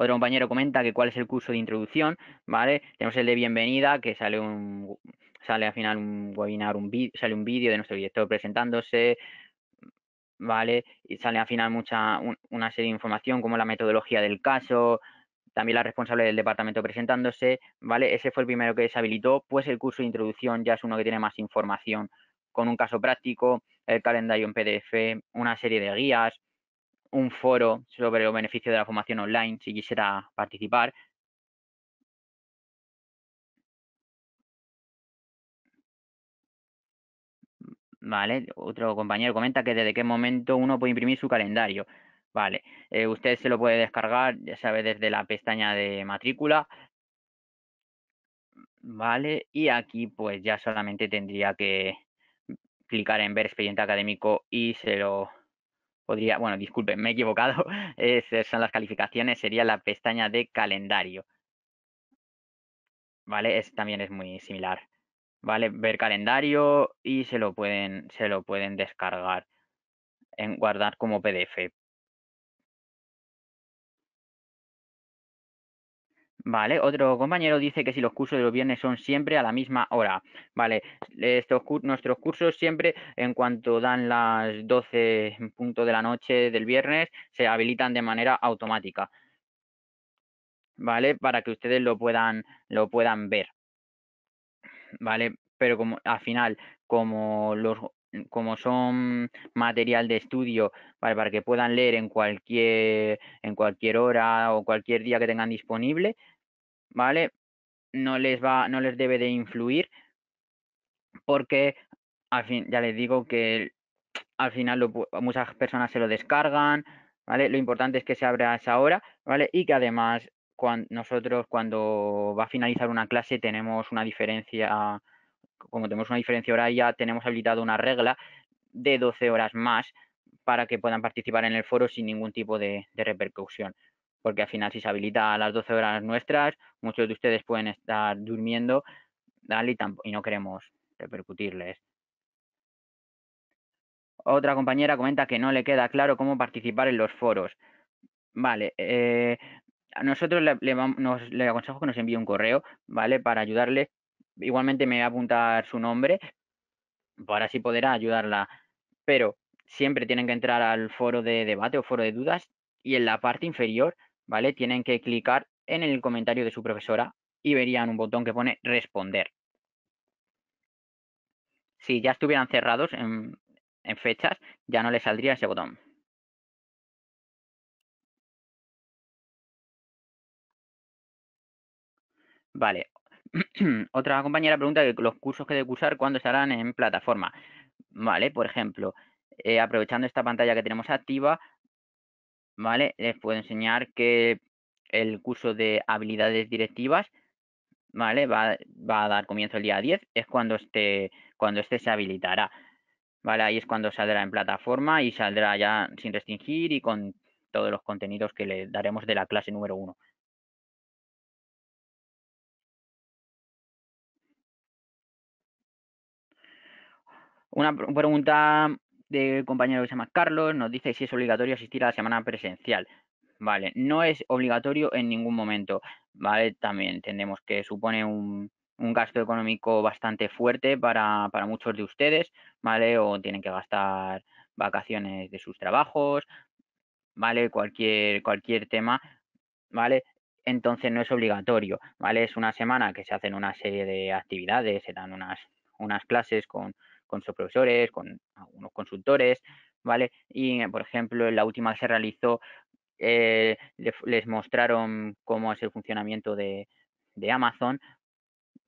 Otro compañero comenta que cuál es el curso de introducción, ¿vale? Tenemos el de bienvenida, que sale un sale al final un webinar, un sale un vídeo de nuestro director presentándose, ¿vale? Y sale al final mucha una serie de información como la metodología del caso, también la responsable del departamento presentándose, ¿vale? Ese fue el primero que se habilitó, pues el curso de introducción ya es uno que tiene más información con un caso práctico, el calendario en PDF, una serie de guías, un foro sobre los beneficios de la formación online si quisiera participar. Vale, otro compañero comenta que desde qué momento uno puede imprimir su calendario. Vale, eh, usted se lo puede descargar, ya sabe, desde la pestaña de matrícula. Vale, y aquí pues ya solamente tendría que clicar en ver expediente académico y se lo podría, bueno, disculpen, me he equivocado, esas son las calificaciones, sería la pestaña de calendario. ¿Vale? Es, también es muy similar. ¿Vale? Ver calendario y se lo pueden, se lo pueden descargar en guardar como PDF. Vale, otro compañero dice que si los cursos de los viernes son siempre a la misma hora. Vale, estos, nuestros cursos siempre en cuanto dan las 12 punto de la noche del viernes se habilitan de manera automática. Vale, para que ustedes lo puedan, lo puedan ver. Vale, pero como al final, como los como son material de estudio para, para, que puedan leer en cualquier en cualquier hora o cualquier día que tengan disponible ¿vale? No les va, no les debe de influir, porque al fin, ya les digo que al final muchas personas se lo descargan, ¿vale? Lo importante es que se abra esa hora, ¿vale? Y que además cuando, nosotros cuando va a finalizar una clase tenemos una diferencia, como tenemos una diferencia horaria, tenemos habilitado una regla de 12 horas más para que puedan participar en el foro sin ningún tipo de repercusión, porque al final si se habilita a las 12 horas nuestras, muchos de ustedes pueden estar durmiendo dale, y, no queremos repercutirles. Otra compañera comenta que no le queda claro cómo participar en los foros. Vale, eh, a nosotros le, aconsejo que nos envíe un correo, ¿vale? Para ayudarle. Igualmente me voy a apuntar su nombre para así poder ayudarla. Pero siempre tienen que entrar al foro de debate o foro de dudas y en la parte inferior tienen que clicar en el comentario de su profesora y verían un botón que pone responder. Si ya estuvieran cerrados en, fechas, ya no les saldría ese botón. Vale. Otra compañera pregunta que los cursos que de cursar, ¿cuándo estarán en plataforma? Vale, por ejemplo, eh, aprovechando esta pantalla que tenemos activa, ¿vale? Les puedo enseñar que el curso de habilidades directivas, ¿vale? Va, va, a dar comienzo el día 10, es cuando este, cuando este se habilitará, ¿vale? Ahí es cuando saldrá en plataforma y saldrá ya sin restringir y con todos los contenidos que le daremos de la clase número 1. Una pregunta de compañero que se llama Carlos nos dice si es obligatorio asistir a la semana presencial. Vale, no es obligatorio en ningún momento. Vale, también entendemos que supone un, un gasto económico bastante fuerte para, para muchos de ustedes, ¿vale? O tienen que gastar vacaciones de sus trabajos, ¿vale? Cualquier, cualquier tema, ¿vale? Entonces no es obligatorio, ¿vale? Es una semana que se hacen una serie de actividades, se dan unas, unas clases con, con sus profesores, con algunos consultores, ¿vale? Y, por ejemplo, en la última que se realizó, eh, les mostraron cómo es el funcionamiento de, Amazon,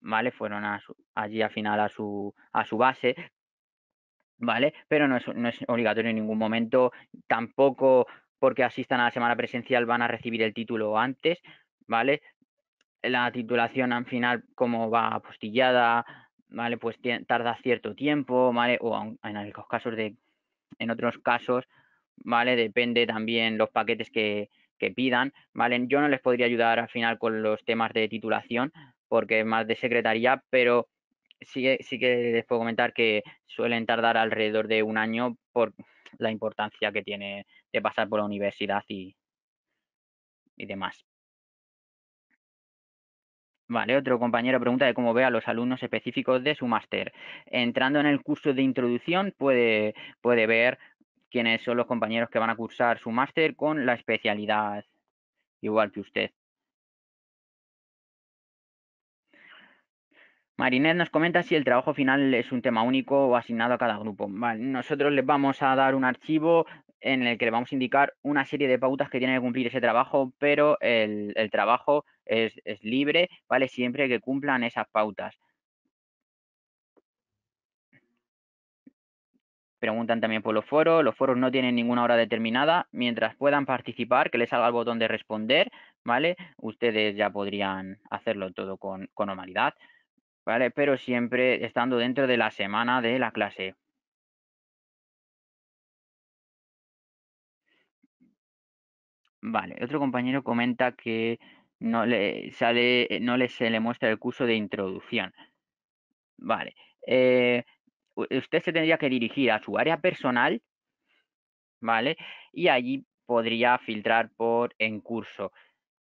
¿vale? Fueron allí al final a su, a su base, ¿vale? Pero no es, no es obligatorio en ningún momento, tampoco porque asistan a la semana presencial van a recibir el título antes, ¿vale? La titulación al final, como va apostillada, ¿vale? Pues tarda cierto tiempo, ¿vale? O en algunos casos de, en otros casos, ¿vale? Depende también los paquetes que, que pidan, ¿vale? Yo no les podría ayudar al final con los temas de titulación, porque es más de secretaría, pero sí, sí que les puedo comentar que suelen tardar alrededor de un año por la importancia que tiene de pasar por la universidad y, y demás. Vale, otro compañero pregunta de cómo ve a los alumnos específicos de su máster. Entrando en el curso de introducción puede, puede ver quiénes son los compañeros que van a cursar su máster con la especialidad igual que usted. Marinette nos comenta si el trabajo final es un tema único o asignado a cada grupo. nosotros les vamos a dar un archivo en el que le vamos a indicar una serie de pautas que tiene que cumplir ese trabajo, pero el trabajo es, libre, ¿vale? Siempre que cumplan esas pautas. Preguntan también por los foros. Los foros no tienen ninguna hora determinada. Mientras puedan participar, que les salga el botón de responder, ¿vale? Ustedes ya podrían hacerlo todo con, con normalidad, ¿vale? Pero siempre estando dentro de la semana de la clase. Vale, otro compañero comenta que no le, sale, eh, no le se le muestra el curso de introducción. Vale. Eh, usted se tendría que dirigir a su área personal, ¿vale? Y allí podría filtrar por en curso,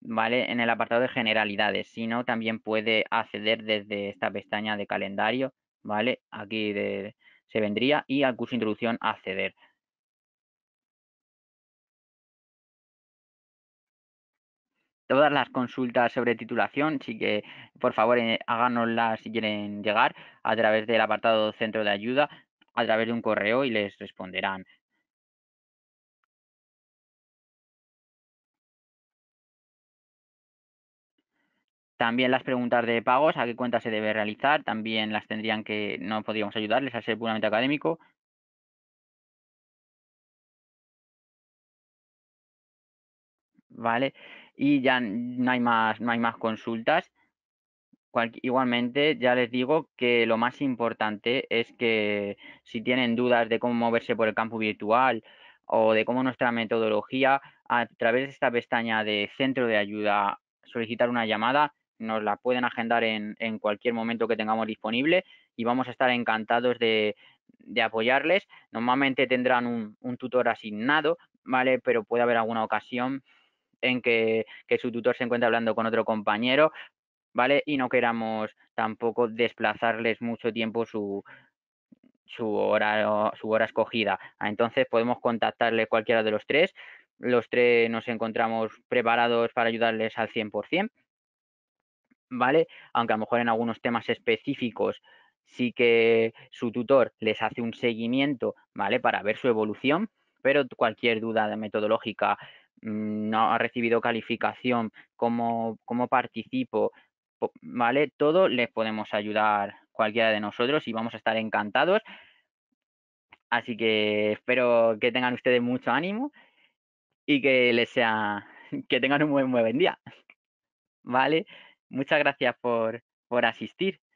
¿vale? En el apartado de generalidades. Si no, también puede acceder desde esta pestaña de calendario, ¿vale? Aquí se vendría y al curso de introducción acceder. todas las consultas sobre titulación, sí que por favor eh, háganoslas si quieren llegar a través del apartado centro de ayuda, a través de un correo y les responderán. También las preguntas de pagos, a qué cuenta se debe realizar, también las tendrían que, no podríamos ayudarles a ser puramente académico. ¿vale? Y ya no hay más, no hay más consultas. igualmente, ya les digo que lo más importante es que si tienen dudas de cómo moverse por el campo virtual o de cómo nuestra metodología, a través de esta pestaña de centro de ayuda, solicitar una llamada, nos la pueden agendar en, cualquier momento que tengamos disponible y vamos a estar encantados de, de apoyarles. Normalmente tendrán un, un tutor asignado, ¿vale? Pero puede haber alguna ocasión en que, su tutor se encuentra hablando con otro compañero, ¿vale? Y no queramos tampoco desplazarles mucho tiempo su, su hora, su hora escogida. Ah, entonces podemos contactarle cualquiera de los tres. Los tres nos encontramos preparados para ayudarles al 100%, ¿vale? Aunque a lo mejor en algunos temas específicos sí que su tutor les hace un seguimiento, ¿vale? Para ver su evolución, pero cualquier duda metodológica Mm, no ha recibido calificación, cómo, como participo, ¿vale? Todo les podemos ayudar cualquiera de nosotros y vamos a estar encantados. Así que espero que tengan ustedes mucho ánimo y que les sea que tengan un buen, buen día. ¿Vale? Muchas gracias por, por asistir.